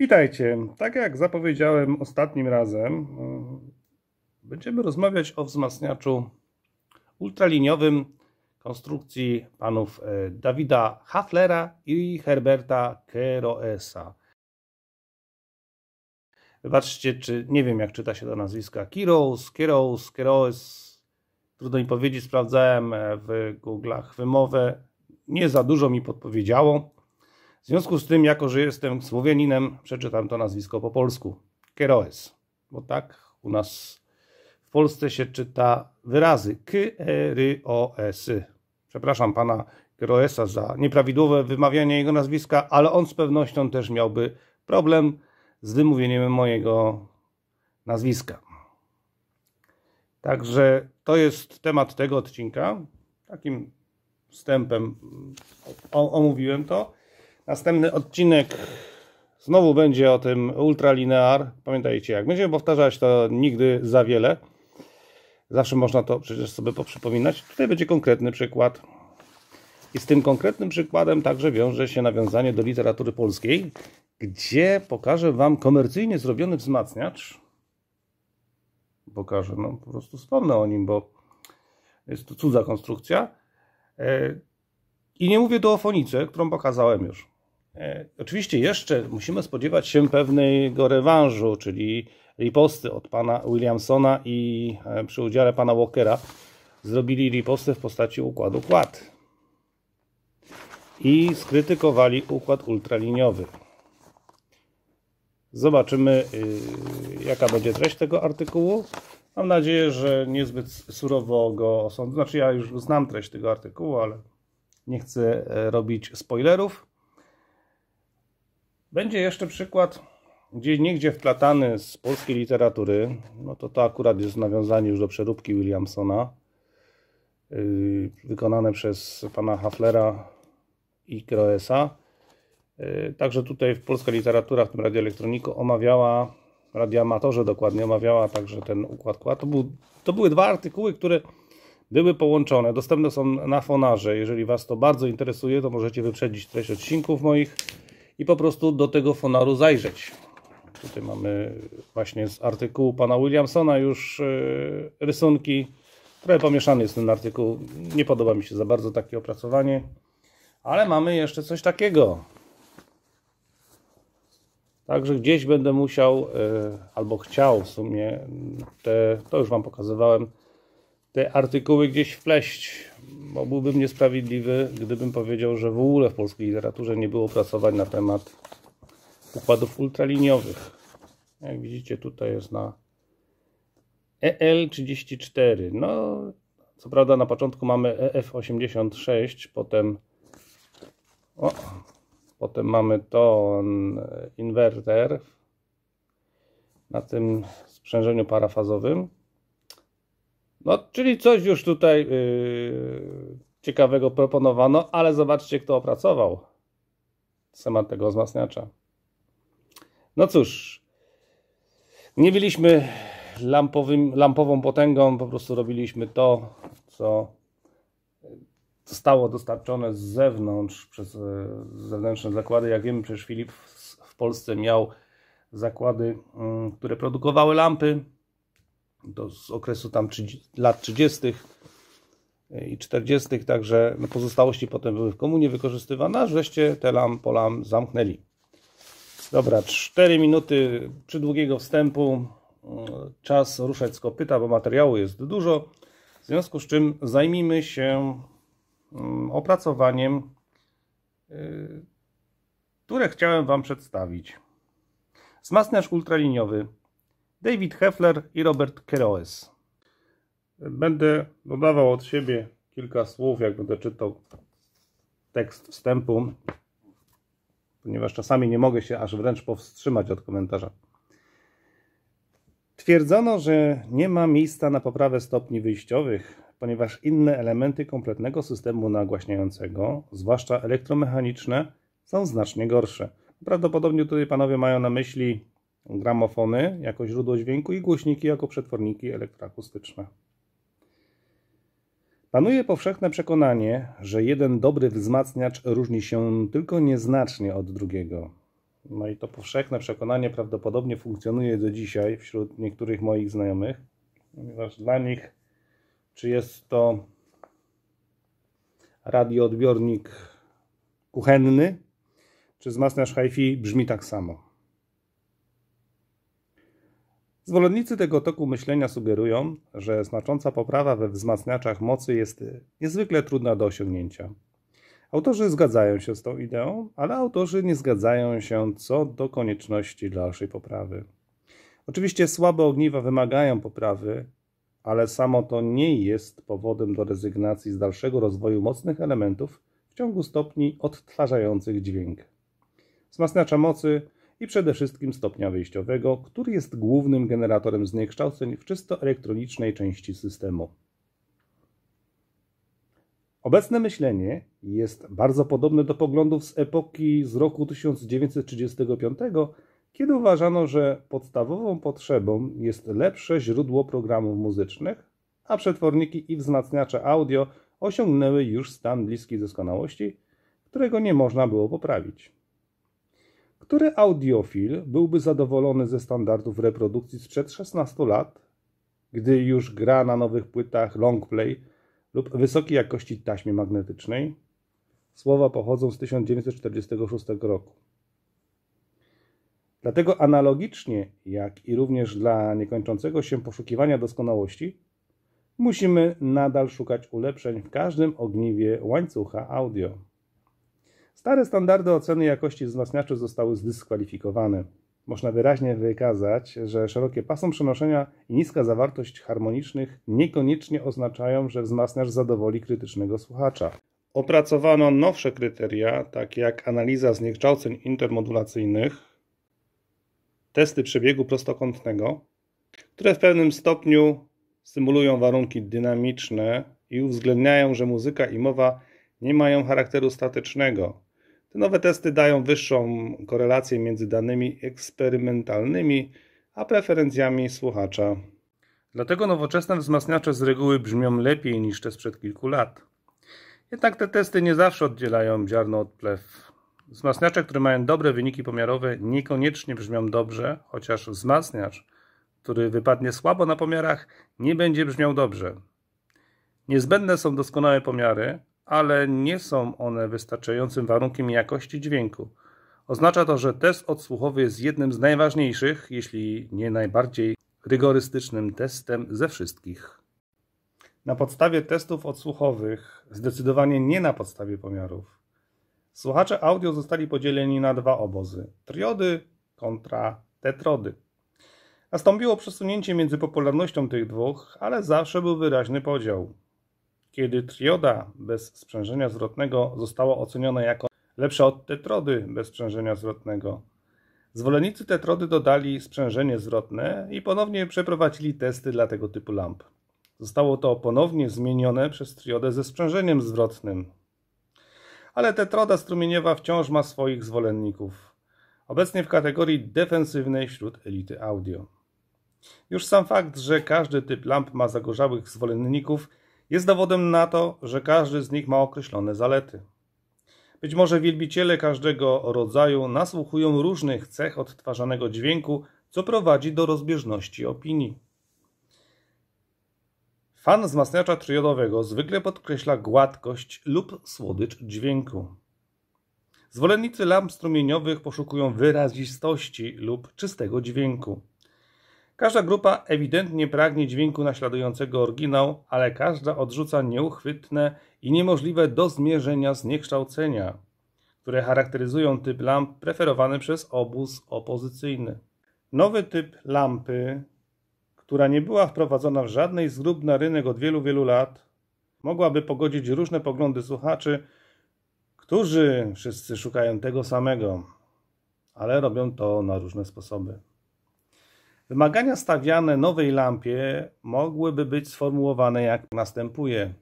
Witajcie. Tak jak zapowiedziałem ostatnim razem, e, będziemy rozmawiać o wzmacniaczu ultraliniowym konstrukcji panów e, Dawida Haflera i Herberta Keroesa. Wybaczcie, czy nie wiem jak czyta się do nazwiska. Kiros, Keroes, Keroes. Trudno mi powiedzieć, sprawdzałem e, w Google'ach wymowę. Nie za dużo mi podpowiedziało. W związku z tym, jako że jestem Słowianinem, przeczytam to nazwisko po polsku. Keroes, bo tak u nas w Polsce się czyta wyrazy k e ry o s Przepraszam pana Keroesa za nieprawidłowe wymawianie jego nazwiska, ale on z pewnością też miałby problem z wymówieniem mojego nazwiska. Także to jest temat tego odcinka. Takim wstępem omówiłem to. Następny odcinek znowu będzie o tym ultralinear. Pamiętajcie, jak będziemy powtarzać to nigdy za wiele. Zawsze można to przecież sobie poprzypominać. Tutaj będzie konkretny przykład. I z tym konkretnym przykładem także wiąże się nawiązanie do literatury polskiej, gdzie pokażę Wam komercyjnie zrobiony wzmacniacz. Pokażę, no po prostu wspomnę o nim, bo jest to cudza konstrukcja. E, I nie mówię tu o fonice, którą pokazałem już. E, oczywiście jeszcze musimy spodziewać się pewnego rewanżu, czyli riposty od pana Williamsona i e, przy udziale pana Walkera zrobili riposty w postaci układu kład i skrytykowali układ ultraliniowy. Zobaczymy y, jaka będzie treść tego artykułu. Mam nadzieję, że niezbyt surowo go osądzę. Znaczy ja już znam treść tego artykułu, ale nie chcę e, robić spoilerów. Będzie jeszcze przykład gdzie nigdzie wplatany z polskiej literatury, no to to akurat jest nawiązanie już do przeróbki Williamsona, yy, wykonane przez pana Haflera i Kroesa. Yy, także tutaj w polska literatura, w tym radioelektroniku omawiała, radioamatorze dokładnie omawiała także ten układ kład. To, był, to były dwa artykuły, które były połączone, dostępne są na fonarze. Jeżeli was to bardzo interesuje, to możecie wyprzedzić treść odcinków moich i po prostu do tego fonaru zajrzeć. Tutaj mamy właśnie z artykułu pana Williamsona już e, rysunki. Trochę pomieszany jest ten artykuł. Nie podoba mi się za bardzo takie opracowanie. Ale mamy jeszcze coś takiego. Także gdzieś będę musiał, e, albo chciał w sumie, te, to już Wam pokazywałem, te artykuły gdzieś wpleść, bo byłbym niesprawiedliwy, gdybym powiedział, że w ogóle w polskiej literaturze nie było pracowań na temat układów ultraliniowych. Jak widzicie, tutaj jest na EL34. No, co prawda na początku mamy EF86, potem o, potem mamy to inwerter na tym sprzężeniu parafazowym. No, czyli coś już tutaj yy, ciekawego proponowano, ale zobaczcie, kto opracował temat tego wzmacniacza. No cóż, nie byliśmy lampowym, lampową potęgą, po prostu robiliśmy to, co zostało dostarczone z zewnątrz, przez yy, zewnętrzne zakłady. Jak wiemy, przecież Filip w Polsce miał zakłady, mm, które produkowały lampy do, z okresu tam 30, lat 30. E, i 40., także no, pozostałości potem były w komunie wykorzystywane, aż wreszcie te lam, polam zamknęli. Dobra, 4 minuty przy długiego wstępu. E, czas ruszać z kopyta, bo materiału jest dużo. W związku z czym zajmijmy się mm, opracowaniem, e, które chciałem Wam przedstawić. Wzmacniacz ultraliniowy David Heffler i Robert Keroes. Będę dodawał od siebie kilka słów, jak będę czytał tekst wstępu, ponieważ czasami nie mogę się aż wręcz powstrzymać od komentarza. Twierdzono, że nie ma miejsca na poprawę stopni wyjściowych, ponieważ inne elementy kompletnego systemu nagłaśniającego, zwłaszcza elektromechaniczne, są znacznie gorsze. Prawdopodobnie tutaj panowie mają na myśli gramofony jako źródło dźwięku i głośniki jako przetworniki elektroakustyczne. Panuje powszechne przekonanie, że jeden dobry wzmacniacz różni się tylko nieznacznie od drugiego. No i to powszechne przekonanie prawdopodobnie funkcjonuje do dzisiaj wśród niektórych moich znajomych, ponieważ dla nich, czy jest to radioodbiornik kuchenny, czy wzmacniacz HiFi brzmi tak samo. Zwolennicy tego toku myślenia sugerują, że znacząca poprawa we wzmacniaczach mocy jest niezwykle trudna do osiągnięcia. Autorzy zgadzają się z tą ideą, ale autorzy nie zgadzają się co do konieczności dalszej poprawy. Oczywiście słabe ogniwa wymagają poprawy, ale samo to nie jest powodem do rezygnacji z dalszego rozwoju mocnych elementów w ciągu stopni odtwarzających dźwięk. Wzmacniacza mocy i przede wszystkim stopnia wyjściowego, który jest głównym generatorem zniekształceń w czysto elektronicznej części systemu. Obecne myślenie jest bardzo podobne do poglądów z epoki z roku 1935, kiedy uważano, że podstawową potrzebą jest lepsze źródło programów muzycznych, a przetworniki i wzmacniacze audio osiągnęły już stan bliski doskonałości, którego nie można było poprawić. Który audiofil byłby zadowolony ze standardów reprodukcji sprzed 16 lat, gdy już gra na nowych płytach longplay lub wysokiej jakości taśmie magnetycznej? Słowa pochodzą z 1946 roku. Dlatego analogicznie, jak i również dla niekończącego się poszukiwania doskonałości, musimy nadal szukać ulepszeń w każdym ogniwie łańcucha audio. Stare standardy oceny jakości wzmacniaczy zostały zdyskwalifikowane. Można wyraźnie wykazać, że szerokie pasmo przenoszenia i niska zawartość harmonicznych niekoniecznie oznaczają, że wzmacniacz zadowoli krytycznego słuchacza. Opracowano nowsze kryteria, takie jak analiza zniekształceń intermodulacyjnych, testy przebiegu prostokątnego, które w pewnym stopniu symulują warunki dynamiczne i uwzględniają, że muzyka i mowa nie mają charakteru statycznego. Te nowe testy dają wyższą korelację między danymi eksperymentalnymi a preferencjami słuchacza. Dlatego nowoczesne wzmacniacze z reguły brzmią lepiej niż te sprzed kilku lat. Jednak te testy nie zawsze oddzielają ziarno od plew. Wzmacniacze, które mają dobre wyniki pomiarowe, niekoniecznie brzmią dobrze, chociaż wzmacniacz, który wypadnie słabo na pomiarach, nie będzie brzmiał dobrze. Niezbędne są doskonałe pomiary, ale nie są one wystarczającym warunkiem jakości dźwięku. Oznacza to, że test odsłuchowy jest jednym z najważniejszych, jeśli nie najbardziej rygorystycznym testem ze wszystkich. Na podstawie testów odsłuchowych, zdecydowanie nie na podstawie pomiarów, słuchacze audio zostali podzieleni na dwa obozy: triody kontra tetrody. Nastąpiło przesunięcie między popularnością tych dwóch, ale zawsze był wyraźny podział. Kiedy trioda bez sprzężenia zwrotnego została oceniona jako lepsza od tetrody bez sprzężenia zwrotnego, zwolennicy tetrody dodali sprzężenie zwrotne i ponownie przeprowadzili testy dla tego typu lamp. Zostało to ponownie zmienione przez triodę ze sprzężeniem zwrotnym. Ale tetroda strumieniowa wciąż ma swoich zwolenników. Obecnie w kategorii defensywnej wśród elity audio. Już sam fakt, że każdy typ lamp ma zagorzałych zwolenników jest dowodem na to, że każdy z nich ma określone zalety. Być może wielbiciele każdego rodzaju nasłuchują różnych cech odtwarzanego dźwięku, co prowadzi do rozbieżności opinii. Fan wzmacniacza triodowego zwykle podkreśla gładkość lub słodycz dźwięku. Zwolennicy lamp strumieniowych poszukują wyrazistości lub czystego dźwięku. Każda grupa ewidentnie pragnie dźwięku naśladującego oryginał, ale każda odrzuca nieuchwytne i niemożliwe do zmierzenia zniekształcenia, które charakteryzują typ lamp preferowany przez obóz opozycyjny. Nowy typ lampy, która nie była wprowadzona w żadnej z grup na rynek od wielu, wielu lat, mogłaby pogodzić różne poglądy słuchaczy, którzy wszyscy szukają tego samego, ale robią to na różne sposoby. Wymagania stawiane nowej lampie mogłyby być sformułowane jak następuje.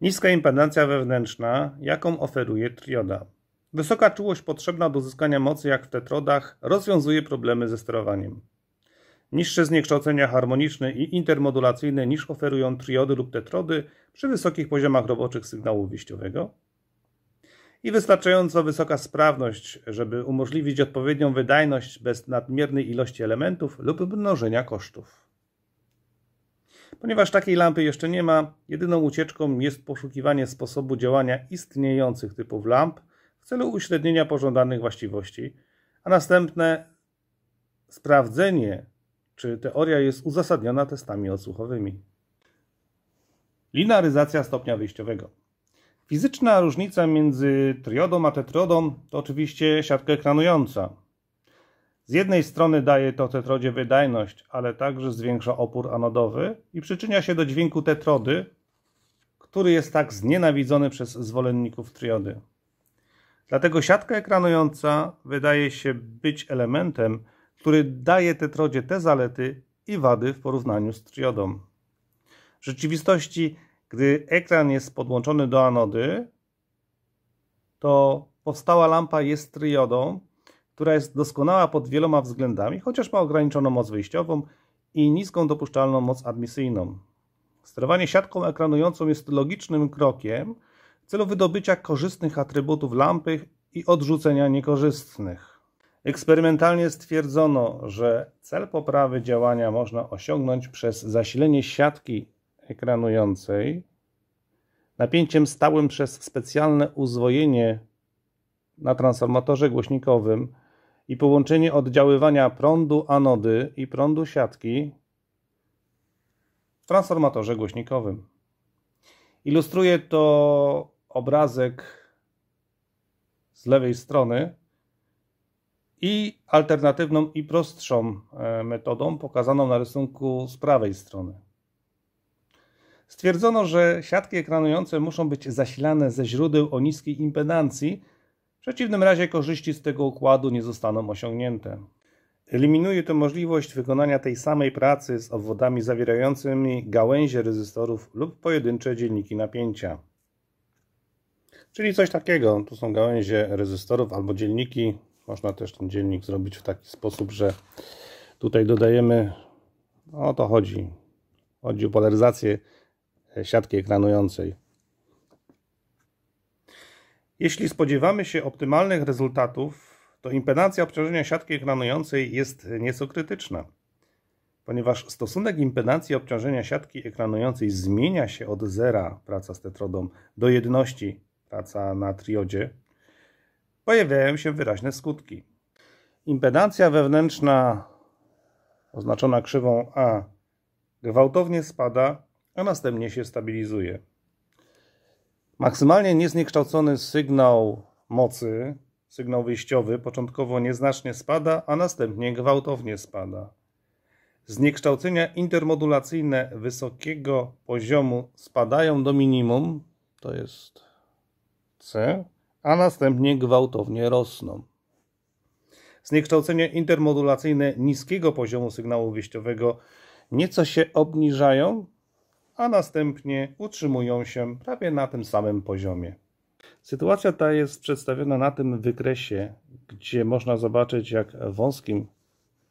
Niska impedancja wewnętrzna, jaką oferuje trioda. Wysoka czułość potrzebna do uzyskania mocy jak w tetrodach rozwiązuje problemy ze sterowaniem. Niższe zniekształcenia harmoniczne i intermodulacyjne niż oferują triody lub tetrody przy wysokich poziomach roboczych sygnału wyjściowego i wystarczająco wysoka sprawność, żeby umożliwić odpowiednią wydajność bez nadmiernej ilości elementów lub mnożenia kosztów. Ponieważ takiej lampy jeszcze nie ma, jedyną ucieczką jest poszukiwanie sposobu działania istniejących typów lamp w celu uśrednienia pożądanych właściwości, a następne sprawdzenie, czy teoria jest uzasadniona testami odsłuchowymi. Linaryzacja stopnia wyjściowego. Fizyczna różnica między triodą a tetrodą to oczywiście siatka ekranująca. Z jednej strony daje to tetrodzie wydajność, ale także zwiększa opór anodowy i przyczynia się do dźwięku tetrody, który jest tak znienawidzony przez zwolenników triody. Dlatego siatka ekranująca wydaje się być elementem, który daje tetrodzie te zalety i wady w porównaniu z triodą. W rzeczywistości gdy ekran jest podłączony do anody, to powstała lampa jest triodą, która jest doskonała pod wieloma względami, chociaż ma ograniczoną moc wyjściową i niską dopuszczalną moc admisyjną. Sterowanie siatką ekranującą jest logicznym krokiem w celu wydobycia korzystnych atrybutów lampy i odrzucenia niekorzystnych. Eksperymentalnie stwierdzono, że cel poprawy działania można osiągnąć przez zasilenie siatki ekranującej napięciem stałym przez specjalne uzwojenie na transformatorze głośnikowym i połączenie oddziaływania prądu anody i prądu siatki w transformatorze głośnikowym. Ilustruje to obrazek z lewej strony i alternatywną i prostszą e, metodą pokazaną na rysunku z prawej strony stwierdzono, że siatki ekranujące muszą być zasilane ze źródeł o niskiej impedancji, w przeciwnym razie korzyści z tego układu nie zostaną osiągnięte. Eliminuje to możliwość wykonania tej samej pracy z obwodami zawierającymi gałęzie rezystorów lub pojedyncze dzielniki napięcia. Czyli coś takiego, tu są gałęzie rezystorów albo dzielniki. Można też ten dzielnik zrobić w taki sposób, że tutaj dodajemy, o to chodzi, chodzi o polaryzację siatki ekranującej. Jeśli spodziewamy się optymalnych rezultatów, to impedancja obciążenia siatki ekranującej jest nieco krytyczna, ponieważ stosunek impedancji obciążenia siatki ekranującej zmienia się od zera praca z tetrodą do jedności praca na triodzie, pojawiają się wyraźne skutki. Impedancja wewnętrzna oznaczona krzywą A gwałtownie spada a następnie się stabilizuje. Maksymalnie niezniekształcony sygnał mocy, sygnał wyjściowy, początkowo nieznacznie spada, a następnie gwałtownie spada. Zniekształcenia intermodulacyjne wysokiego poziomu spadają do minimum, to jest C, a następnie gwałtownie rosną. Zniekształcenia intermodulacyjne niskiego poziomu sygnału wyjściowego nieco się obniżają, a następnie utrzymują się prawie na tym samym poziomie. Sytuacja ta jest przedstawiona na tym wykresie, gdzie można zobaczyć, jak w wąskim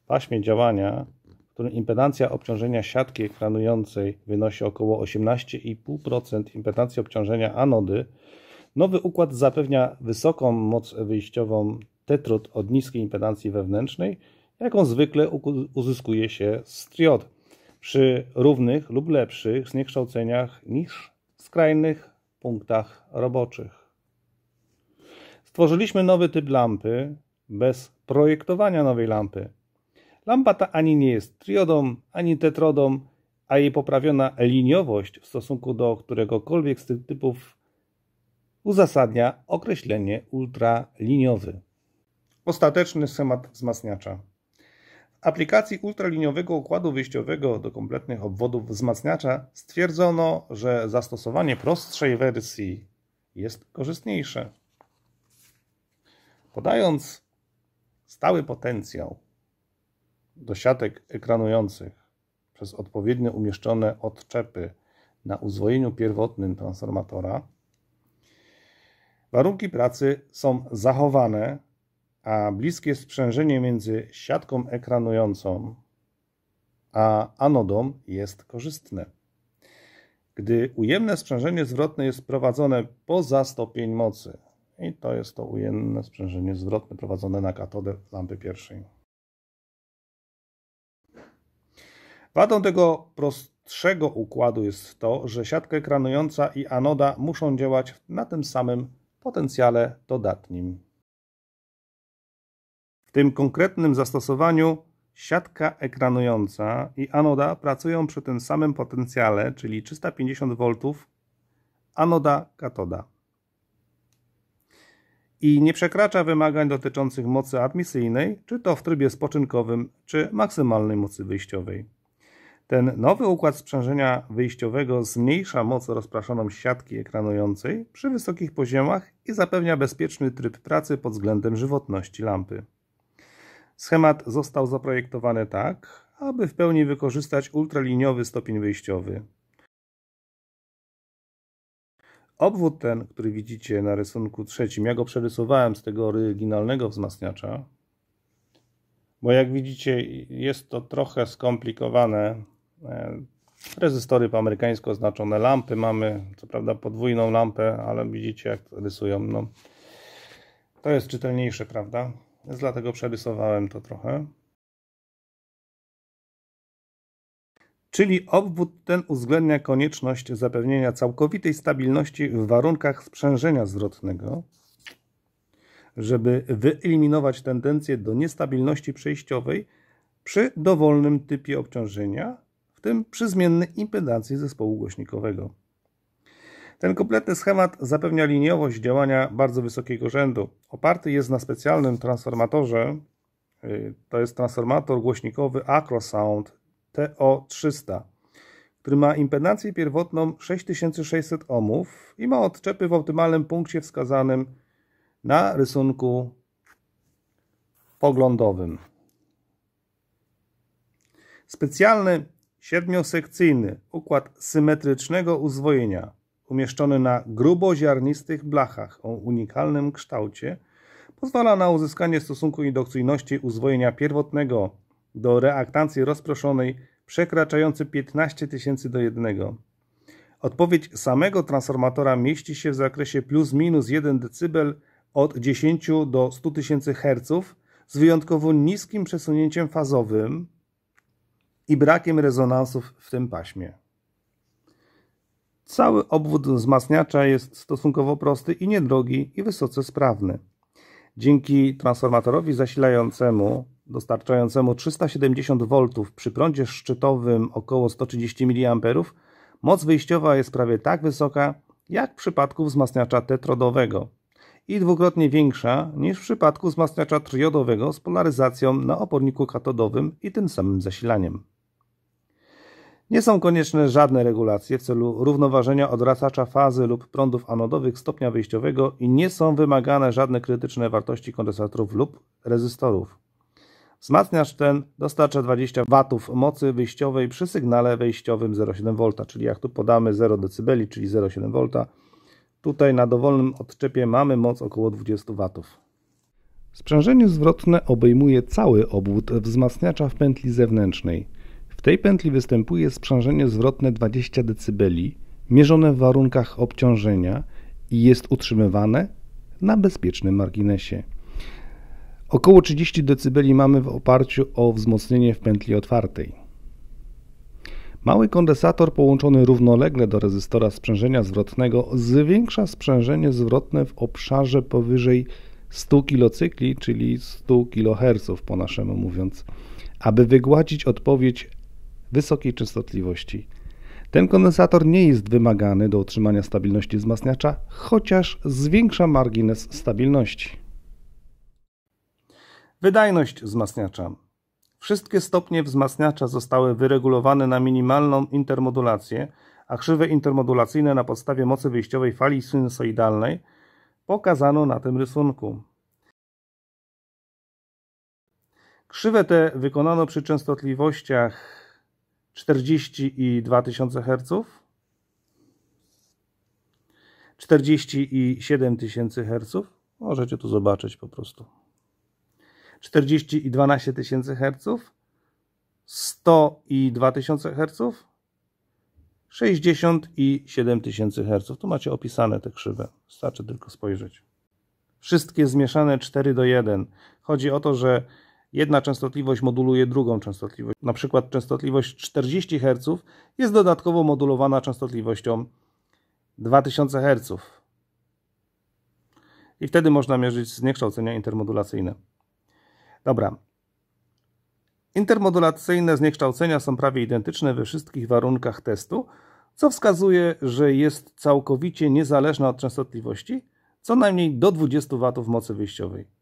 paśmie działania, w którym impedancja obciążenia siatki ekranującej wynosi około 18,5% impedancji obciążenia anody, nowy układ zapewnia wysoką moc wyjściową tetrod od niskiej impedancji wewnętrznej, jaką zwykle uzyskuje się z triod przy równych lub lepszych zniekształceniach niż w skrajnych punktach roboczych. Stworzyliśmy nowy typ lampy bez projektowania nowej lampy. Lampa ta ani nie jest triodą, ani tetrodą, a jej poprawiona liniowość w stosunku do któregokolwiek z tych typów uzasadnia określenie ultraliniowy. Ostateczny schemat wzmacniacza aplikacji ultraliniowego układu wyjściowego do kompletnych obwodów wzmacniacza stwierdzono, że zastosowanie prostszej wersji jest korzystniejsze. Podając stały potencjał do siatek ekranujących przez odpowiednio umieszczone odczepy na uzwojeniu pierwotnym transformatora, warunki pracy są zachowane a bliskie sprzężenie między siatką ekranującą a anodą jest korzystne. Gdy ujemne sprzężenie zwrotne jest prowadzone poza stopień mocy, i to jest to ujemne sprzężenie zwrotne prowadzone na katodę lampy pierwszej. Wadą tego prostszego układu jest to, że siatka ekranująca i anoda muszą działać na tym samym potencjale dodatnim tym konkretnym zastosowaniu siatka ekranująca i anoda pracują przy tym samym potencjale, czyli 350 V, anoda, katoda. I nie przekracza wymagań dotyczących mocy admisyjnej, czy to w trybie spoczynkowym, czy maksymalnej mocy wyjściowej. Ten nowy układ sprzężenia wyjściowego zmniejsza moc rozpraszaną siatki ekranującej przy wysokich poziomach i zapewnia bezpieczny tryb pracy pod względem żywotności lampy. Schemat został zaprojektowany tak, aby w pełni wykorzystać ultraliniowy stopień wyjściowy. Obwód ten, który widzicie na rysunku trzecim, ja go przerysowałem z tego oryginalnego wzmacniacza, bo jak widzicie jest to trochę skomplikowane. E, rezystory po amerykańsku oznaczone lampy mamy, co prawda podwójną lampę, ale widzicie jak rysują. No, to jest czytelniejsze, prawda? Więc dlatego przerysowałem to trochę. Czyli obwód ten uwzględnia konieczność zapewnienia całkowitej stabilności w warunkach sprzężenia zwrotnego, żeby wyeliminować tendencję do niestabilności przejściowej przy dowolnym typie obciążenia, w tym przy zmiennej impedancji zespołu głośnikowego. Ten kompletny schemat zapewnia liniowość działania bardzo wysokiego rzędu. Oparty jest na specjalnym transformatorze, y, to jest transformator głośnikowy Acrosound TO300, który ma impedancję pierwotną 6600 ohmów i ma odczepy w optymalnym punkcie wskazanym na rysunku poglądowym. Specjalny siedmiosekcyjny układ symetrycznego uzwojenia umieszczony na gruboziarnistych blachach o unikalnym kształcie, pozwala na uzyskanie stosunku indukcyjności uzwojenia pierwotnego do reaktancji rozproszonej przekraczający 15 tysięcy do 1. Odpowiedź samego transformatora mieści się w zakresie plus minus 1 dB od 10 do 100 tysięcy Hz z wyjątkowo niskim przesunięciem fazowym i brakiem rezonansów w tym paśmie. Cały obwód wzmacniacza jest stosunkowo prosty i niedrogi i wysoce sprawny. Dzięki transformatorowi zasilającemu dostarczającemu 370 V przy prądzie szczytowym około 130 mA, moc wyjściowa jest prawie tak wysoka jak w przypadku wzmacniacza tetrodowego i dwukrotnie większa niż w przypadku wzmacniacza triodowego z polaryzacją na oporniku katodowym i tym samym zasilaniem. Nie są konieczne żadne regulacje w celu równoważenia odwracacza fazy lub prądów anodowych stopnia wyjściowego i nie są wymagane żadne krytyczne wartości kondensatorów lub rezystorów. Wzmacniacz ten dostarcza 20 W mocy wyjściowej przy sygnale wejściowym 0,7V, czyli jak tu podamy 0 dB, czyli 0,7V. Tutaj na dowolnym odczepie mamy moc około 20 W. Sprzężenie zwrotne obejmuje cały obwód wzmacniacza w pętli zewnętrznej tej pętli występuje sprzężenie zwrotne 20 dB, mierzone w warunkach obciążenia i jest utrzymywane na bezpiecznym marginesie. Około 30 dB mamy w oparciu o wzmocnienie w pętli otwartej. Mały kondensator połączony równolegle do rezystora sprzężenia zwrotnego zwiększa sprzężenie zwrotne w obszarze powyżej 100 kilocykli, czyli 100 kHz po naszemu mówiąc. Aby wygładzić odpowiedź wysokiej częstotliwości. Ten kondensator nie jest wymagany do utrzymania stabilności wzmacniacza, chociaż zwiększa margines stabilności. Wydajność wzmacniacza. Wszystkie stopnie wzmacniacza zostały wyregulowane na minimalną intermodulację, a krzywe intermodulacyjne na podstawie mocy wyjściowej fali sinusoidalnej pokazano na tym rysunku. Krzywe te wykonano przy częstotliwościach 40 2000 Hz, herców, i 7000 herców, możecie tu zobaczyć po prostu, 40 i 12000 Hz, herców, 100 i 2000 herców, 60 i 7000 Hz. Tu macie opisane te krzywe. Wystarczy tylko spojrzeć. Wszystkie zmieszane 4 do 1. Chodzi o to, że Jedna częstotliwość moduluje drugą częstotliwość. Na przykład częstotliwość 40 Hz jest dodatkowo modulowana częstotliwością 2000 Hz. I wtedy można mierzyć zniekształcenia intermodulacyjne. Dobra. Intermodulacyjne zniekształcenia są prawie identyczne we wszystkich warunkach testu, co wskazuje, że jest całkowicie niezależna od częstotliwości, co najmniej do 20 W mocy wyjściowej.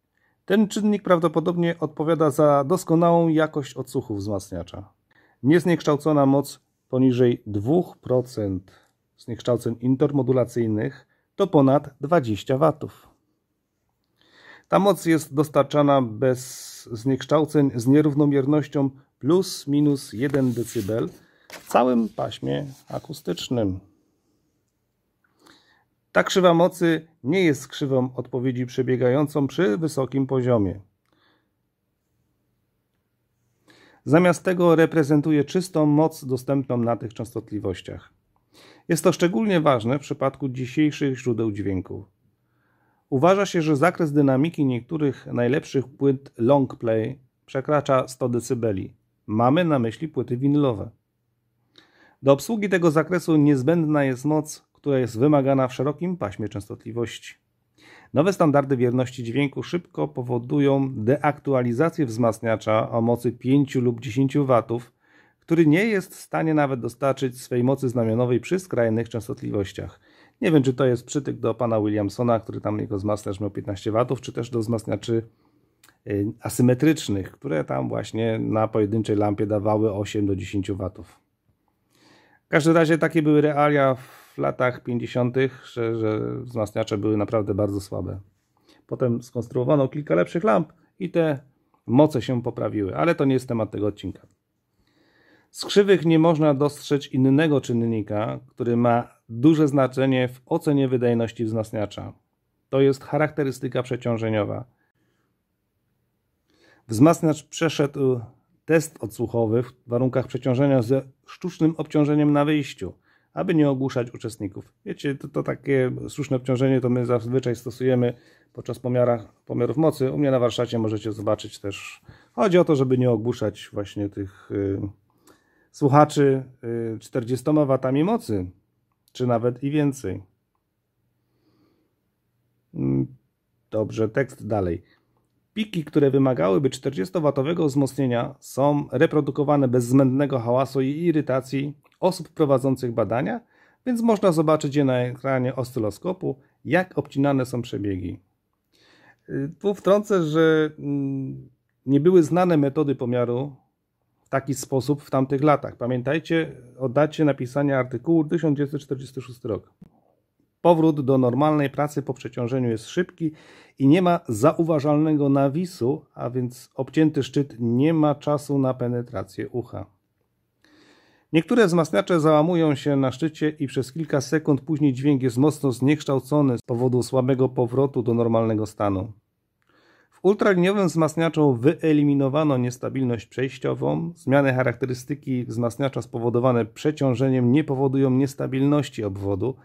Ten czynnik prawdopodobnie odpowiada za doskonałą jakość odsłuchu wzmacniacza. Niezniekształcona moc poniżej 2% zniekształceń intermodulacyjnych to ponad 20 W. Ta moc jest dostarczana bez zniekształceń z nierównomiernością plus minus 1 dB w całym paśmie akustycznym. Ta krzywa mocy nie jest krzywą odpowiedzi przebiegającą przy wysokim poziomie. Zamiast tego reprezentuje czystą moc dostępną na tych częstotliwościach. Jest to szczególnie ważne w przypadku dzisiejszych źródeł dźwięku. Uważa się, że zakres dynamiki niektórych najlepszych płyt long play przekracza 100 dB. Mamy na myśli płyty winylowe. Do obsługi tego zakresu niezbędna jest moc która jest wymagana w szerokim paśmie częstotliwości. Nowe standardy wierności dźwięku szybko powodują deaktualizację wzmacniacza o mocy 5 lub 10 W, który nie jest w stanie nawet dostarczyć swej mocy znamionowej przy skrajnych częstotliwościach. Nie wiem, czy to jest przytyk do pana Williamsona, który tam jego wzmacniacz miał 15 W, czy też do wzmacniaczy y, asymetrycznych, które tam właśnie na pojedynczej lampie dawały 8 do 10 W. W każdym razie takie były realia w latach 50., że, że wzmacniacze były naprawdę bardzo słabe. Potem skonstruowano kilka lepszych lamp i te moce się poprawiły, ale to nie jest temat tego odcinka. Z krzywych nie można dostrzec innego czynnika, który ma duże znaczenie w ocenie wydajności wzmacniacza. To jest charakterystyka przeciążeniowa. Wzmacniacz przeszedł test odsłuchowy w warunkach przeciążenia ze sztucznym obciążeniem na wyjściu aby nie ogłuszać uczestników. Wiecie, to, to takie słuszne obciążenie to my zazwyczaj stosujemy podczas pomiarach, pomiarów mocy. U mnie na warsztacie możecie zobaczyć też. Chodzi o to, żeby nie ogłuszać właśnie tych y, słuchaczy y, 40 W mocy, czy nawet i więcej. Mm, dobrze, tekst dalej. Piki, które wymagałyby 40W wzmocnienia, są reprodukowane bez zbędnego hałasu i irytacji osób prowadzących badania, więc można zobaczyć je na ekranie oscyloskopu, jak obcinane są przebiegi. Tu wtrącę, że mm, nie były znane metody pomiaru w taki sposób w tamtych latach. Pamiętajcie o dacie napisania artykułu 1946 rok. Powrót do normalnej pracy po przeciążeniu jest szybki i nie ma zauważalnego nawisu, a więc obcięty szczyt nie ma czasu na penetrację ucha. Niektóre wzmacniacze załamują się na szczycie i przez kilka sekund później dźwięk jest mocno zniekształcony z powodu słabego powrotu do normalnego stanu. W ultraliniowym wzmacniaczu wyeliminowano niestabilność przejściową. Zmiany charakterystyki wzmacniacza spowodowane przeciążeniem nie powodują niestabilności obwodu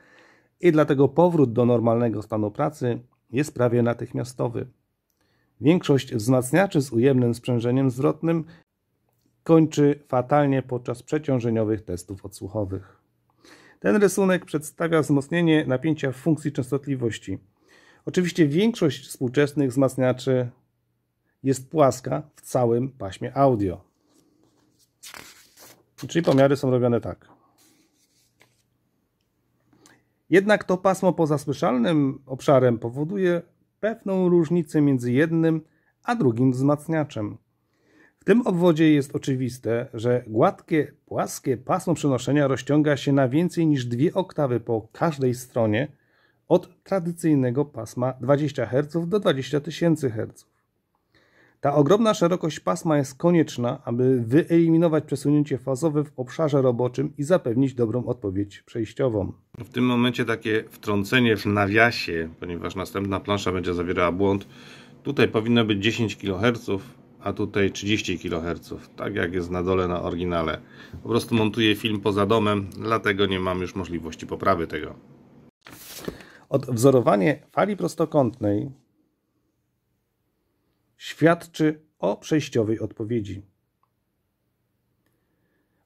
i dlatego powrót do normalnego stanu pracy jest prawie natychmiastowy. Większość wzmacniaczy z ujemnym sprzężeniem zwrotnym kończy fatalnie podczas przeciążeniowych testów odsłuchowych. Ten rysunek przedstawia wzmocnienie napięcia w funkcji częstotliwości. Oczywiście większość współczesnych wzmacniaczy jest płaska w całym paśmie audio. Czyli pomiary są robione tak. Jednak to pasmo poza słyszalnym obszarem powoduje pewną różnicę między jednym a drugim wzmacniaczem. W tym obwodzie jest oczywiste, że gładkie, płaskie pasmo przenoszenia rozciąga się na więcej niż dwie oktawy po każdej stronie od tradycyjnego pasma 20 Hz do 20 000 Hz. Ta ogromna szerokość pasma jest konieczna, aby wyeliminować przesunięcie fazowe w obszarze roboczym i zapewnić dobrą odpowiedź przejściową. W tym momencie takie wtrącenie w nawiasie, ponieważ następna plansza będzie zawierała błąd, tutaj powinno być 10 kHz, a tutaj 30 kHz, tak jak jest na dole na oryginale. Po prostu montuję film poza domem, dlatego nie mam już możliwości poprawy tego. Odwzorowanie fali prostokątnej świadczy o przejściowej odpowiedzi.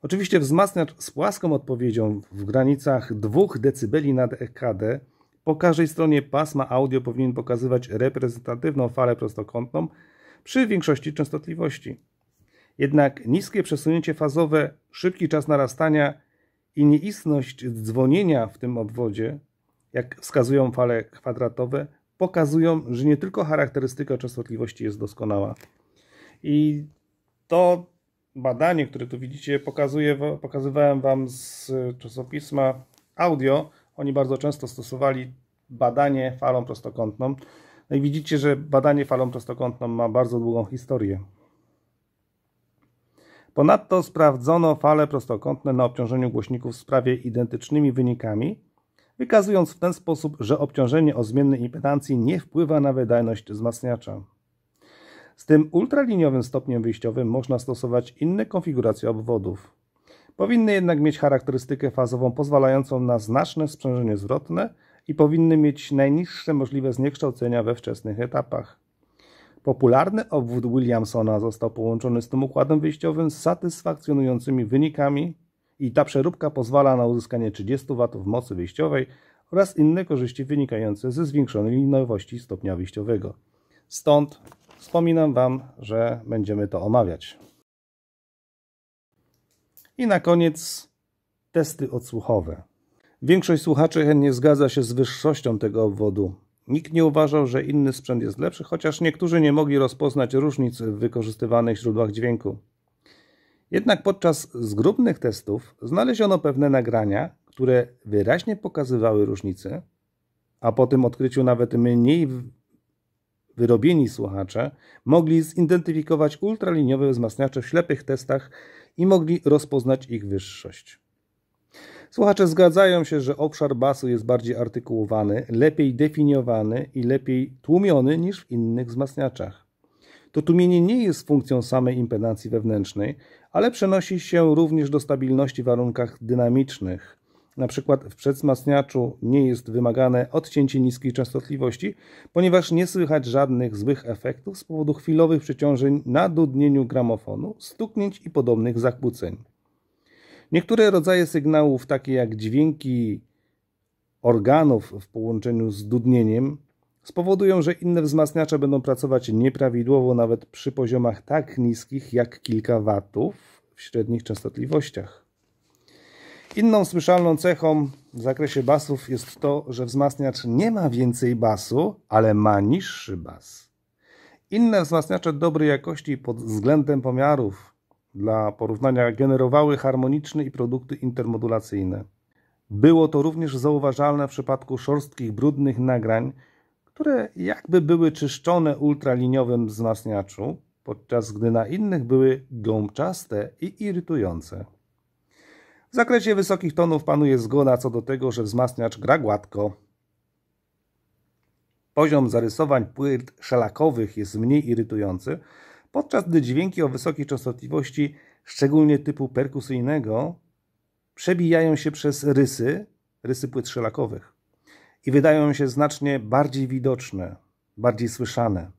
Oczywiście wzmacniacz z płaską odpowiedzią w granicach 2 dB nad EKD po każdej stronie pasma audio powinien pokazywać reprezentatywną falę prostokątną przy większości częstotliwości. Jednak niskie przesunięcie fazowe, szybki czas narastania i nieistność dzwonienia w tym obwodzie, jak wskazują fale kwadratowe, pokazują, że nie tylko charakterystyka częstotliwości jest doskonała. I to badanie, które tu widzicie, pokazuje, pokazywałem Wam z czasopisma audio. Oni bardzo często stosowali badanie falą prostokątną. No i widzicie, że badanie falą prostokątną ma bardzo długą historię. Ponadto sprawdzono fale prostokątne na obciążeniu głośników z prawie identycznymi wynikami, wykazując w ten sposób, że obciążenie o zmiennej impedancji nie wpływa na wydajność wzmacniacza. Z tym ultraliniowym stopniem wyjściowym można stosować inne konfiguracje obwodów. Powinny jednak mieć charakterystykę fazową pozwalającą na znaczne sprzężenie zwrotne i powinny mieć najniższe możliwe zniekształcenia we wczesnych etapach. Popularny obwód Williamsona został połączony z tym układem wyjściowym z satysfakcjonującymi wynikami i ta przeróbka pozwala na uzyskanie 30 W mocy wyjściowej oraz inne korzyści wynikające ze zwiększonej liniowości stopnia wyjściowego. Stąd wspominam Wam, że będziemy to omawiać. I na koniec testy odsłuchowe. Większość słuchaczy chętnie zgadza się z wyższością tego obwodu. Nikt nie uważał, że inny sprzęt jest lepszy, chociaż niektórzy nie mogli rozpoznać różnic w wykorzystywanych źródłach dźwięku. Jednak podczas zgrubnych testów znaleziono pewne nagrania, które wyraźnie pokazywały różnice, a po tym odkryciu nawet mniej wyrobieni słuchacze mogli zidentyfikować ultraliniowe wzmacniacze w ślepych testach i mogli rozpoznać ich wyższość. Słuchacze zgadzają się, że obszar basu jest bardziej artykułowany, lepiej definiowany i lepiej tłumiony niż w innych wzmacniaczach. To tłumienie nie jest funkcją samej impedancji wewnętrznej, ale przenosi się również do stabilności w warunkach dynamicznych. Na przykład w przedsmacniaczu nie jest wymagane odcięcie niskiej częstotliwości, ponieważ nie słychać żadnych złych efektów z powodu chwilowych przeciążeń na dudnieniu gramofonu, stuknięć i podobnych zakłóceń. Niektóre rodzaje sygnałów, takie jak dźwięki organów w połączeniu z dudnieniem, spowodują, że inne wzmacniacze będą pracować nieprawidłowo nawet przy poziomach tak niskich jak kilka watów w średnich częstotliwościach. Inną słyszalną cechą w zakresie basów jest to, że wzmacniacz nie ma więcej basu, ale ma niższy bas. Inne wzmacniacze dobrej jakości pod względem pomiarów dla porównania generowały harmoniczne i produkty intermodulacyjne. Było to również zauważalne w przypadku szorstkich, brudnych nagrań, które jakby były czyszczone ultraliniowym wzmacniaczu, podczas gdy na innych były gąbczaste i irytujące. W zakresie wysokich tonów panuje zgoda co do tego, że wzmacniacz gra gładko. Poziom zarysowań płyt szelakowych jest mniej irytujący, podczas gdy dźwięki o wysokiej częstotliwości, szczególnie typu perkusyjnego, przebijają się przez rysy, rysy płyt szelakowych i wydają się znacznie bardziej widoczne, bardziej słyszane.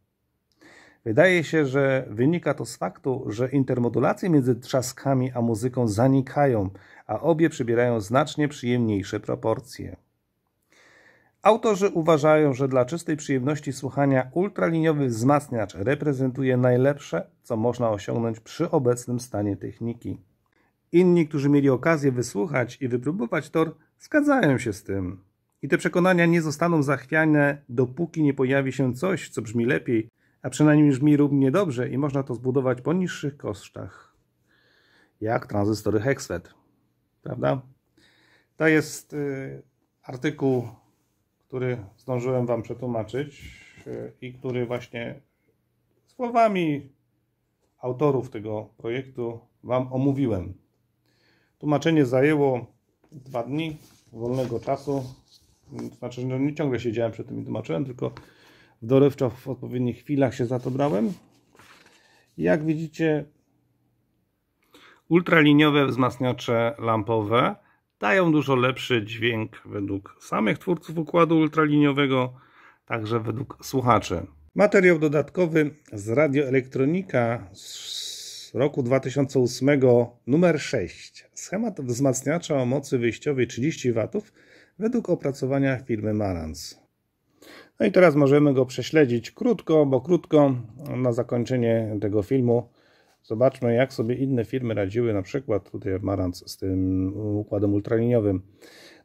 Wydaje się, że wynika to z faktu, że intermodulacje między trzaskami a muzyką zanikają, a obie przybierają znacznie przyjemniejsze proporcje. Autorzy uważają, że dla czystej przyjemności słuchania ultraliniowy wzmacniacz reprezentuje najlepsze, co można osiągnąć przy obecnym stanie techniki. Inni, którzy mieli okazję wysłuchać i wypróbować tor, zgadzają się z tym. I te przekonania nie zostaną zachwiane, dopóki nie pojawi się coś, co brzmi lepiej, a przynajmniej brzmi równie dobrze i można to zbudować po niższych kosztach. Jak tranzystory Hexfed. Prawda? To jest y, artykuł, który zdążyłem Wam przetłumaczyć y, i który właśnie słowami autorów tego projektu Wam omówiłem. Tłumaczenie zajęło dwa dni wolnego czasu, to znaczy, że no, nie ciągle siedziałem przed tym i tłumaczyłem, tylko dorywczo w odpowiednich chwilach się za to brałem. Jak widzicie, ultraliniowe wzmacniacze lampowe dają dużo lepszy dźwięk według samych twórców układu ultraliniowego, także według słuchaczy. Materiał dodatkowy z Radioelektronika z roku 2008 numer 6. Schemat wzmacniacza o mocy wyjściowej 30 W według opracowania firmy Marans. No i teraz możemy go prześledzić krótko, bo krótko na zakończenie tego filmu. Zobaczmy, jak sobie inne firmy radziły, na przykład tutaj Marantz z tym układem ultraliniowym.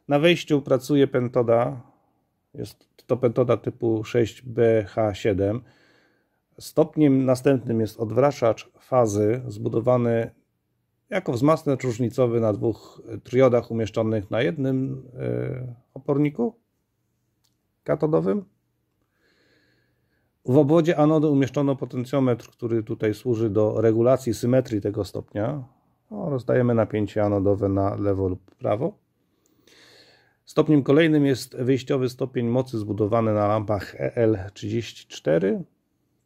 Na wejściu pracuje pentoda, jest to pentoda typu 6BH7. Stopniem następnym jest odwracacz fazy zbudowany jako wzmacniacz różnicowy na dwóch triodach umieszczonych na jednym e, oporniku katodowym. W obwodzie anody umieszczono potencjometr, który tutaj służy do regulacji symetrii tego stopnia. No, rozdajemy napięcie anodowe na lewo lub prawo. Stopniem kolejnym jest wyjściowy stopień mocy zbudowany na lampach EL34,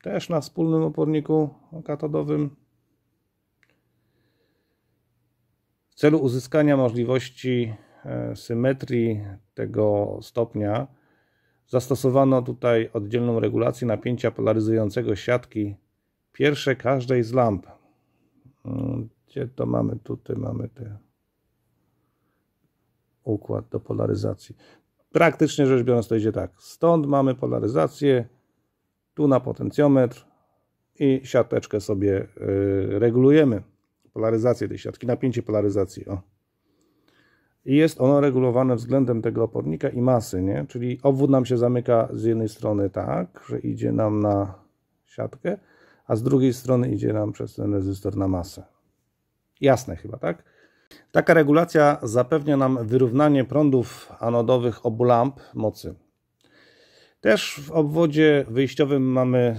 też na wspólnym oporniku katodowym. W celu uzyskania możliwości e, symetrii tego stopnia zastosowano tutaj oddzielną regulację napięcia polaryzującego siatki pierwsze każdej z lamp. Mm, gdzie to mamy? Tutaj mamy te układ do polaryzacji. Praktycznie rzecz biorąc to idzie tak. Stąd mamy polaryzację, tu na potencjometr i siateczkę sobie y, regulujemy polaryzację tej siatki, napięcie polaryzacji, o. I jest ono regulowane względem tego opornika i masy, nie? Czyli obwód nam się zamyka z jednej strony tak, że idzie nam na siatkę, a z drugiej strony idzie nam przez ten rezystor na masę. Jasne chyba, tak? Taka regulacja zapewnia nam wyrównanie prądów anodowych obu lamp mocy. Też w obwodzie wyjściowym mamy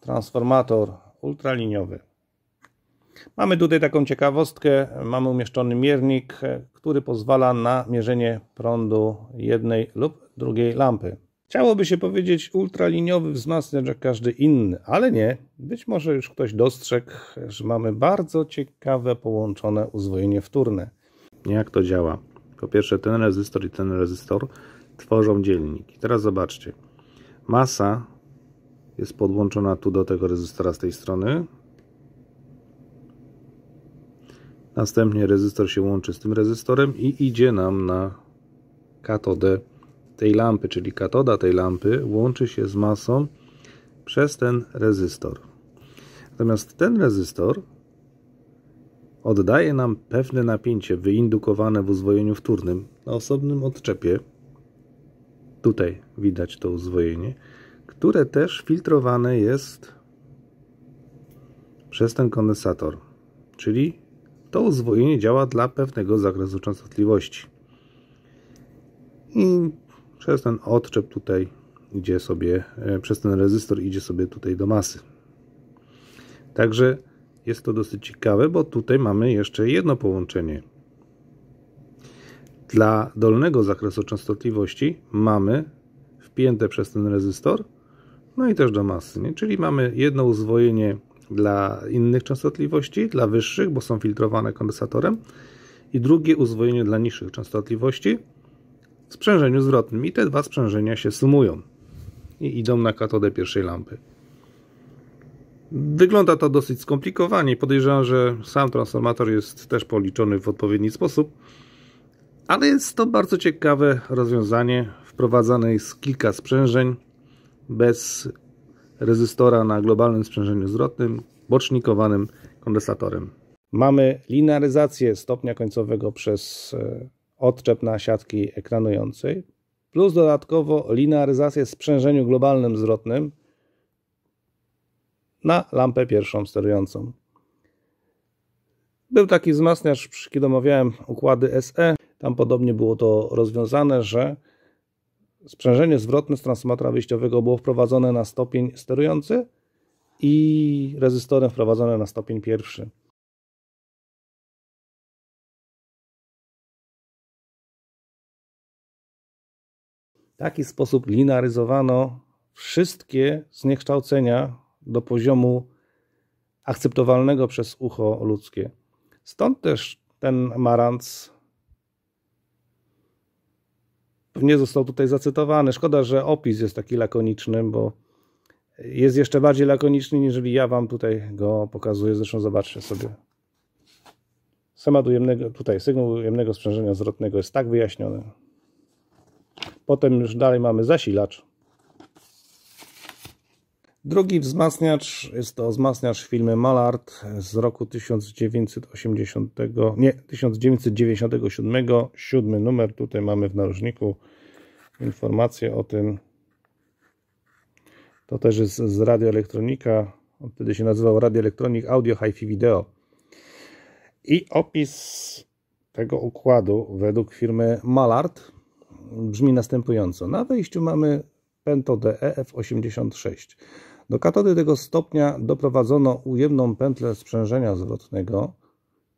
transformator ultraliniowy. Mamy tutaj taką ciekawostkę, mamy umieszczony miernik, e, który pozwala na mierzenie prądu jednej lub drugiej lampy. Chciałoby się powiedzieć ultraliniowy wzmacniacz jak każdy inny, ale nie. Być może już ktoś dostrzegł, że mamy bardzo ciekawe połączone uzwojenie wtórne. Jak to działa? Po pierwsze ten rezystor i ten rezystor tworzą dzielnik. I teraz zobaczcie. Masa jest podłączona tu do tego rezystora z tej strony, Następnie rezystor się łączy z tym rezystorem i idzie nam na katodę tej lampy, czyli katoda tej lampy łączy się z masą przez ten rezystor. Natomiast ten rezystor oddaje nam pewne napięcie wyindukowane w uzwojeniu wtórnym na osobnym odczepie. Tutaj widać to uzwojenie, które też filtrowane jest przez ten kondensator, czyli to uzwojenie działa dla pewnego zakresu częstotliwości. I przez ten odczep tutaj idzie sobie, e, przez ten rezystor idzie sobie tutaj do masy. Także jest to dosyć ciekawe, bo tutaj mamy jeszcze jedno połączenie. Dla dolnego zakresu częstotliwości mamy wpięte przez ten rezystor, no i też do masy, nie? czyli mamy jedno uzwojenie dla innych częstotliwości, dla wyższych, bo są filtrowane kondensatorem i drugie uzwojenie dla niższych częstotliwości w sprzężeniu zwrotnym i te dwa sprzężenia się sumują i idą na katodę pierwszej lampy. Wygląda to dosyć skomplikowanie. Podejrzewam, że sam transformator jest też policzony w odpowiedni sposób, ale jest to bardzo ciekawe rozwiązanie. Wprowadzane jest kilka sprzężeń bez rezystora na globalnym sprzężeniu zwrotnym, bocznikowanym kondensatorem. Mamy linearyzację stopnia końcowego przez e, odczep na siatki ekranującej, plus dodatkowo linearyzację w sprzężeniu globalnym zwrotnym na lampę pierwszą sterującą. Był taki wzmacniacz, kiedy omawiałem układy SE, tam podobnie było to rozwiązane, że sprzężenie zwrotne z transformatora wyjściowego było wprowadzone na stopień sterujący i rezystorem wprowadzone na stopień pierwszy. W taki sposób linaryzowano wszystkie zniekształcenia do poziomu akceptowalnego przez ucho ludzkie. Stąd też ten Marantz nie został tutaj zacytowany. Szkoda, że opis jest taki lakoniczny, bo jest jeszcze bardziej lakoniczny, niż ja wam tutaj go pokazuję. Zresztą zobaczcie sobie. Schemat ujemnego, tutaj sygnał ujemnego sprzężenia zwrotnego jest tak wyjaśniony. Potem już dalej mamy zasilacz. Drugi wzmacniacz jest to wzmacniacz filmy Malart z roku 1980, nie, 1997, siódmy numer, tutaj mamy w narożniku informację o tym. To też jest z radioelektronika, on wtedy się nazywał radioelektronik Audio Hi-Fi Video. I opis tego układu według firmy Malart brzmi następująco. Na wejściu mamy Pento DEF86. Do katody tego stopnia doprowadzono ujemną pętlę sprzężenia zwrotnego.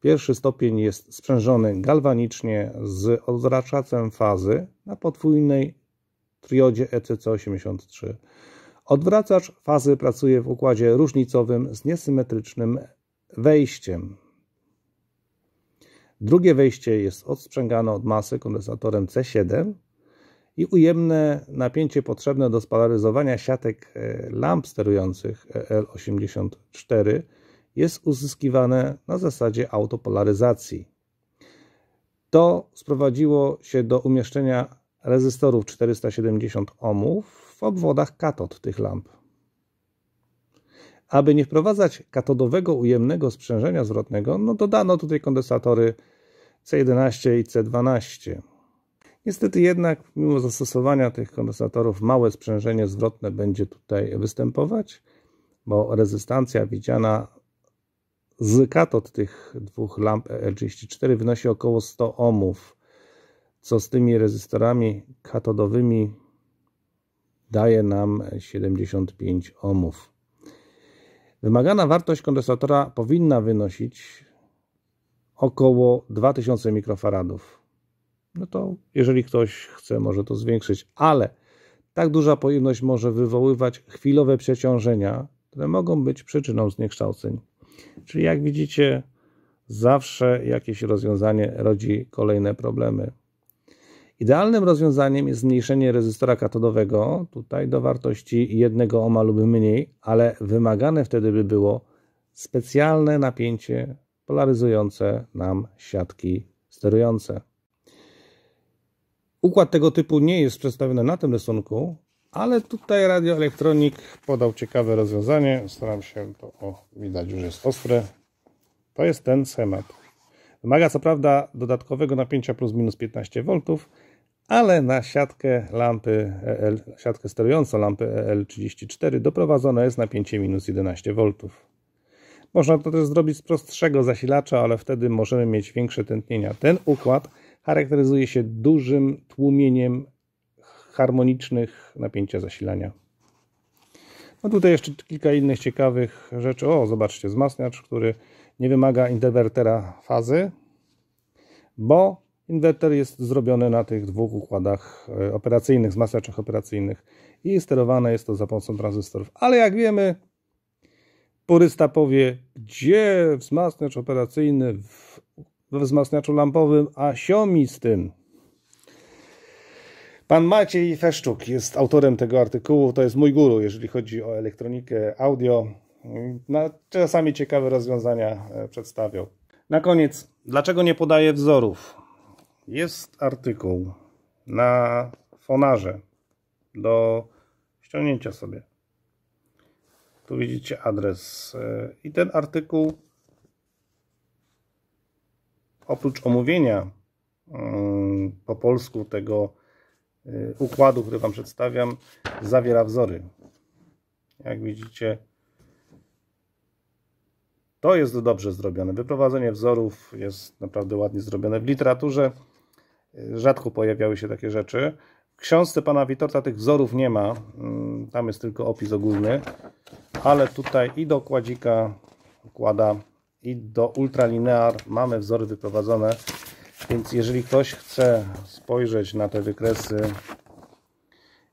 Pierwszy stopień jest sprzężony galwanicznie z odwracaczem fazy na podwójnej triodzie ECC83. Odwracacz fazy pracuje w układzie różnicowym z niesymetrycznym wejściem. Drugie wejście jest odsprzęgane od masy kondensatorem C7 i ujemne napięcie potrzebne do spolaryzowania siatek e, lamp sterujących e, L84 jest uzyskiwane na zasadzie autopolaryzacji. To sprowadziło się do umieszczenia rezystorów 470 ohmów w obwodach katod tych lamp. Aby nie wprowadzać katodowego ujemnego sprzężenia zwrotnego, no dodano tutaj kondensatory C11 i C12. Niestety jednak, mimo zastosowania tych kondensatorów, małe sprzężenie zwrotne będzie tutaj występować, bo rezystancja widziana z katod tych dwóch lamp e L34 wynosi około 100 ohmów, co z tymi rezystorami katodowymi daje nam 75 ohmów. Wymagana wartość kondensatora powinna wynosić około 2000 mikrofaradów no to jeżeli ktoś chce, może to zwiększyć, ale tak duża pojemność może wywoływać chwilowe przeciążenia, które mogą być przyczyną zniekształceń. Czyli jak widzicie, zawsze jakieś rozwiązanie rodzi kolejne problemy. Idealnym rozwiązaniem jest zmniejszenie rezystora katodowego, tutaj do wartości jednego oma lub mniej, ale wymagane wtedy by było specjalne napięcie polaryzujące nam siatki sterujące. Układ tego typu nie jest przedstawiony na tym rysunku, ale tutaj radioelektronik podał ciekawe rozwiązanie. Staram się to, o, widać już jest ostre. To jest ten schemat. Wymaga co prawda dodatkowego napięcia plus minus 15 V, ale na siatkę lampy EL, siatkę sterującą lampy EL34 doprowadzone jest napięcie minus 11 V. Można to też zrobić z prostszego zasilacza, ale wtedy możemy mieć większe tętnienia. Ten układ charakteryzuje się dużym tłumieniem harmonicznych napięcia zasilania. No tutaj jeszcze kilka innych ciekawych rzeczy. O, zobaczcie, wzmacniacz, który nie wymaga inwertera fazy, bo inwerter jest zrobiony na tych dwóch układach e, operacyjnych, wzmacniaczach operacyjnych i sterowane jest to za pomocą tranzystorów. Ale jak wiemy, purysta powie, gdzie wzmacniacz operacyjny w we wzmacniaczu lampowym, a siomistym. Pan Maciej Feszczuk jest autorem tego artykułu, to jest mój guru, jeżeli chodzi o elektronikę audio. czasami ciekawe rozwiązania e, przedstawiał. Na koniec, dlaczego nie podaję wzorów? Jest artykuł na fonarze do ściągnięcia sobie. Tu widzicie adres e, i ten artykuł oprócz omówienia mm, po polsku tego y, układu, który Wam przedstawiam, zawiera wzory. Jak widzicie, to jest dobrze zrobione. Wyprowadzenie wzorów jest naprawdę ładnie zrobione. W literaturze rzadko pojawiały się takie rzeczy. W książce pana Witorta tych wzorów nie ma. Mm, tam jest tylko opis ogólny. Ale tutaj i do układa i do ultralinear mamy wzory wyprowadzone. Więc jeżeli ktoś chce spojrzeć na te wykresy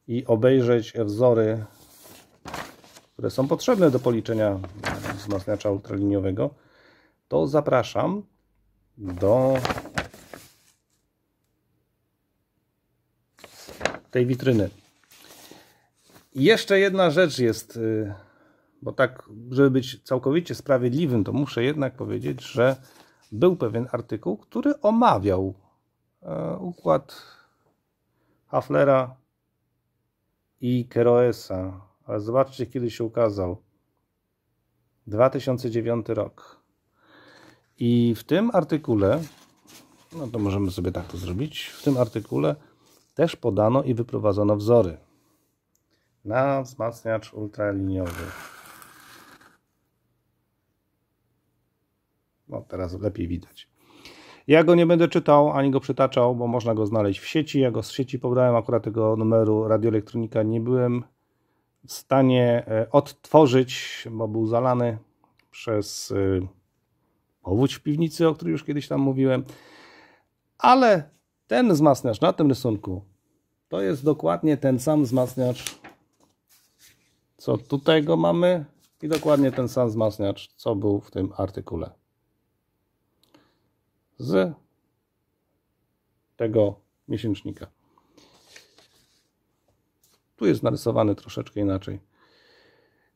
i obejrzeć wzory, które są potrzebne do policzenia wzmacniacza ultraliniowego, to zapraszam do tej witryny. jeszcze jedna rzecz jest y, bo tak, żeby być całkowicie sprawiedliwym, to muszę jednak powiedzieć, że był pewien artykuł, który omawiał e, układ Haflera i Keroesa. Ale zobaczcie, kiedy się ukazał. 2009 rok. I w tym artykule, no to możemy sobie tak to zrobić, w tym artykule też podano i wyprowadzono wzory na wzmacniacz ultraliniowy. No, teraz lepiej widać. Ja go nie będę czytał ani go przytaczał, bo można go znaleźć w sieci. Ja go z sieci pobrałem akurat tego numeru Radioelektronika. Nie byłem w stanie e, odtworzyć, bo był zalany przez e, powódź w piwnicy, o której już kiedyś tam mówiłem. Ale ten wzmacniacz na tym rysunku to jest dokładnie ten sam wzmacniacz, co tutaj go mamy i dokładnie ten sam wzmacniacz, co był w tym artykule z tego miesięcznika. Tu jest narysowany troszeczkę inaczej.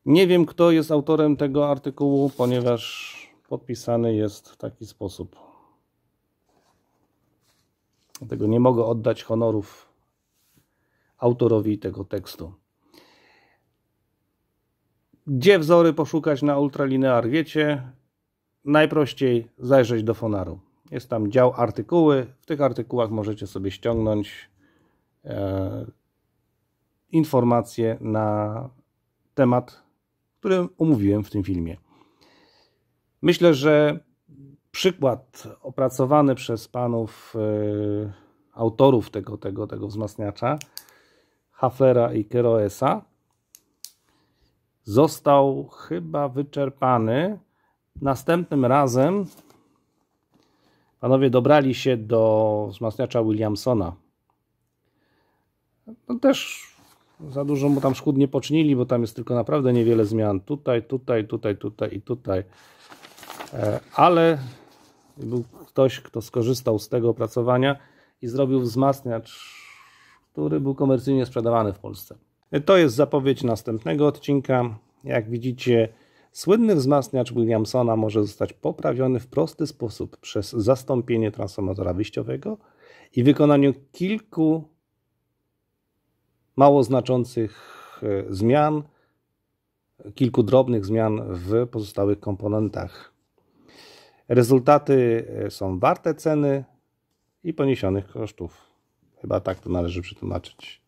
Nie wiem, kto jest autorem tego artykułu, ponieważ podpisany jest w taki sposób. Dlatego nie mogę oddać honorów autorowi tego tekstu. Gdzie wzory poszukać na ultralinear? Wiecie, najprościej zajrzeć do fonaru. Jest tam dział artykuły. W tych artykułach możecie sobie ściągnąć e, informacje na temat, który umówiłem w tym filmie. Myślę, że przykład opracowany przez panów e, autorów tego, tego, tego wzmacniacza, Haflera i Keroesa, został chyba wyczerpany. Następnym razem Panowie dobrali się do wzmacniacza Williamsona. No też za dużo mu tam szkód nie poczynili, bo tam jest tylko naprawdę niewiele zmian. Tutaj, tutaj, tutaj, tutaj i tutaj. E, ale był ktoś, kto skorzystał z tego opracowania i zrobił wzmacniacz, który był komercyjnie sprzedawany w Polsce. To jest zapowiedź następnego odcinka. Jak widzicie, Słynny wzmacniacz Williamsona może zostać poprawiony w prosty sposób przez zastąpienie transformatora wyjściowego i wykonaniu kilku mało znaczących e, zmian, kilku drobnych zmian w pozostałych komponentach. Rezultaty e, są warte ceny i poniesionych kosztów. Chyba tak to należy przetłumaczyć.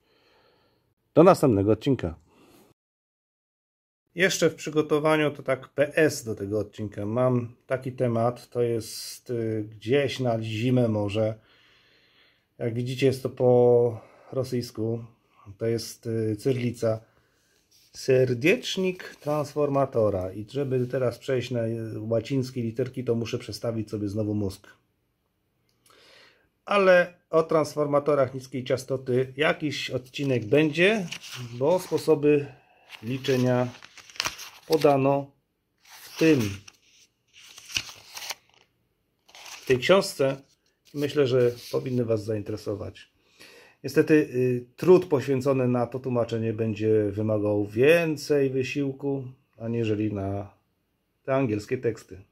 Do następnego odcinka. Jeszcze w przygotowaniu to tak PS do tego odcinka. Mam taki temat, to jest y, gdzieś na zimę może. Jak widzicie jest to po rosyjsku. To jest y, cyrlica. Serdecznik transformatora. I żeby teraz przejść na y, łacińskie literki, to muszę przestawić sobie znowu mózg. Ale o transformatorach niskiej ciastoty jakiś odcinek będzie, bo sposoby liczenia podano w tym. W tej książce myślę, że powinny Was zainteresować. Niestety y, trud poświęcony na to tłumaczenie będzie wymagał więcej wysiłku, aniżeli na te angielskie teksty.